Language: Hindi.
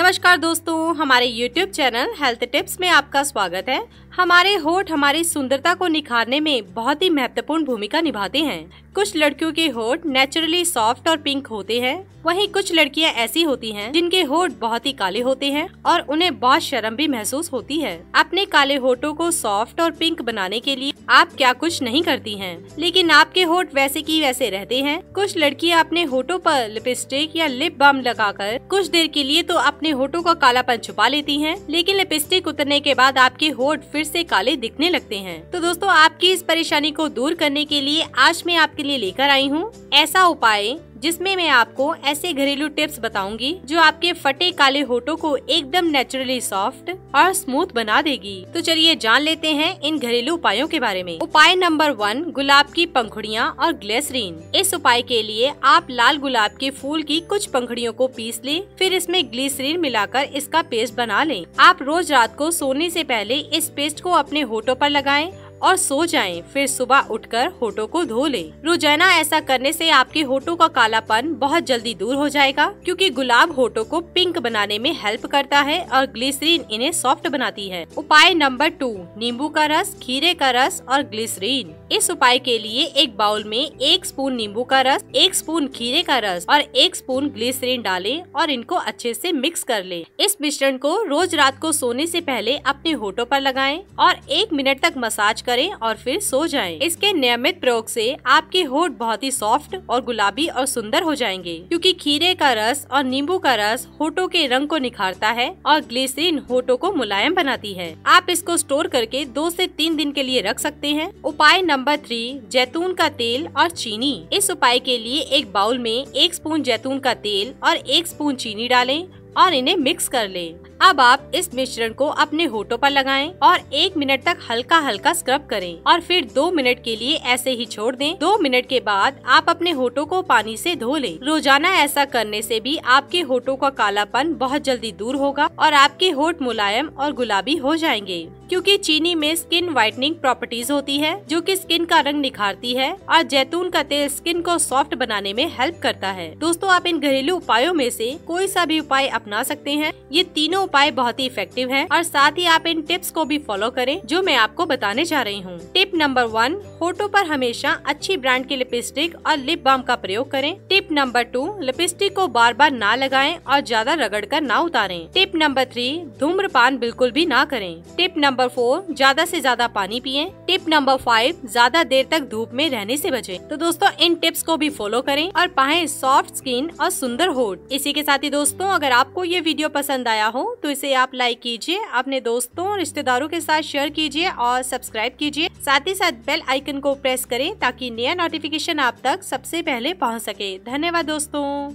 नमस्कार दोस्तों हमारे YouTube चैनल हेल्थ टिप्स में आपका स्वागत है हमारे होठ हमारी सुंदरता को निखारने में बहुत ही महत्वपूर्ण भूमिका निभाते हैं कुछ लड़कियों के होठ नेचुरली सॉफ्ट और पिंक होते हैं वहीं कुछ लड़कियां ऐसी होती हैं जिनके होठ बहुत ही काले होते हैं और उन्हें बहुत शर्म भी महसूस होती है अपने काले होठों को सॉफ्ट और पिंक बनाने के लिए आप क्या कुछ नहीं करती हैं लेकिन आपके होठ वैसे की वैसे रहते हैं कुछ लड़कियां अपने होठों पर लिपस्टिक या लिप बम लगाकर कुछ देर के लिए तो अपने होठों का कालापन छुपा लेती हैं लेकिन लिपस्टिक उतरने के बाद आपके होठ फिर से काले दिखने लगते हैं तो दोस्तों आपकी इस परेशानी को दूर करने के लिए आज मैं आपके लिए लेकर आई हूँ ऐसा उपाय जिसमें मैं आपको ऐसे घरेलू टिप्स बताऊंगी जो आपके फटे काले होठों को एकदम नेचुरली सॉफ्ट और स्मूथ बना देगी तो चलिए जान लेते हैं इन घरेलू उपायों के बारे में उपाय नंबर वन गुलाब की पंखुड़ियाँ और ग्लेसरीन इस उपाय के लिए आप लाल गुलाब के फूल की कुछ पंखुड़ियों को पीस ले फिर इसमें ग्लिसरीन मिलाकर इसका पेस्ट बना ले आप रोज रात को सोने ऐसी पहले इस पेस्ट को अपने होठो आरोप लगाए और सो जाएं, फिर सुबह उठकर होठों को धो लें। रोजाना ऐसा करने से आपके होठों का कालापन बहुत जल्दी दूर हो जाएगा क्योंकि गुलाब होठों को पिंक बनाने में हेल्प करता है और ग्लिसरीन इन्हें सॉफ्ट बनाती है उपाय नंबर टू नींबू का रस खीरे का रस और ग्लिसरीन इस उपाय के लिए एक बाउल में एक स्पून नींबू का रस एक स्पून खीरे का रस और एक स्पून ग्लिसरीन डालें और इनको अच्छे से मिक्स कर लें इस मिश्रण को रोज रात को सोने से पहले अपने होठों पर लगाएं और एक मिनट तक मसाज करें और फिर सो जाएं। इसके नियमित प्रयोग से आपके होठ बहुत ही सॉफ्ट और गुलाबी और सुंदर हो जाएंगे क्यूँकी खीरे का रस और नींबू का रस होठो के रंग को निखारता है और ग्लिसरीन होठो को मुलायम बनाती है आप इसको स्टोर करके दो ऐसी तीन दिन के लिए रख सकते हैं उपाय नंबर नंबर थ्री जैतून का तेल और चीनी इस उपाय के लिए एक बाउल में एक स्पून जैतून का तेल और एक स्पून चीनी डालें और इन्हें मिक्स कर लें। अब आप इस मिश्रण को अपने होठों पर लगाएं और एक मिनट तक हल्का हल्का स्क्रब करें और फिर दो मिनट के लिए ऐसे ही छोड़ दें दो मिनट के बाद आप अपने होठों को पानी से धो लें रोजाना ऐसा करने से भी आपके होठों का कालापन बहुत जल्दी दूर होगा और आपके होठ मुलायम और गुलाबी हो जाएंगे क्योंकि चीनी में स्किन व्हाइटनिंग प्रॉपर्टीज होती है जो कि स्किन का रंग निखारती है और जैतून का तेल स्किन को सॉफ्ट बनाने में हेल्प करता है दोस्तों आप इन घरेलू उपायों में से कोई सा भी उपाय अपना सकते हैं ये तीनों उपाय बहुत ही इफेक्टिव है और साथ ही आप इन टिप्स को भी फॉलो करें जो मैं आपको बताने जा रही हूँ टिप नंबर वन फोटो पर हमेशा अच्छी ब्रांड की लिपस्टिक और लिप बाम का प्रयोग करें टिप नंबर टू लिपस्टिक को बार बार ना लगाएं और ज्यादा रगड़ कर ना उतारें टिप नंबर थ्री धूम्रपान बिल्कुल भी ना करें टिप नंबर फोर ज्यादा से ज्यादा पानी पिए टिप नंबर फाइव ज्यादा देर तक धूप में रहने से बचे तो दोस्तों इन टिप्स को भी फॉलो करें और पाए सॉफ्ट स्किन और सुंदर होट इसी के साथ ही दोस्तों अगर आपको ये वीडियो पसंद आया हो तो इसे आप लाइक कीजिए अपने दोस्तों रिश्तेदारों के साथ शेयर कीजिए और सब्सक्राइब कीजिए साथ ही साथ बेल आइकन को प्रेस करें ताकि नया नोटिफिकेशन आप तक सबसे पहले पहुंच सके धन्यवाद दोस्तों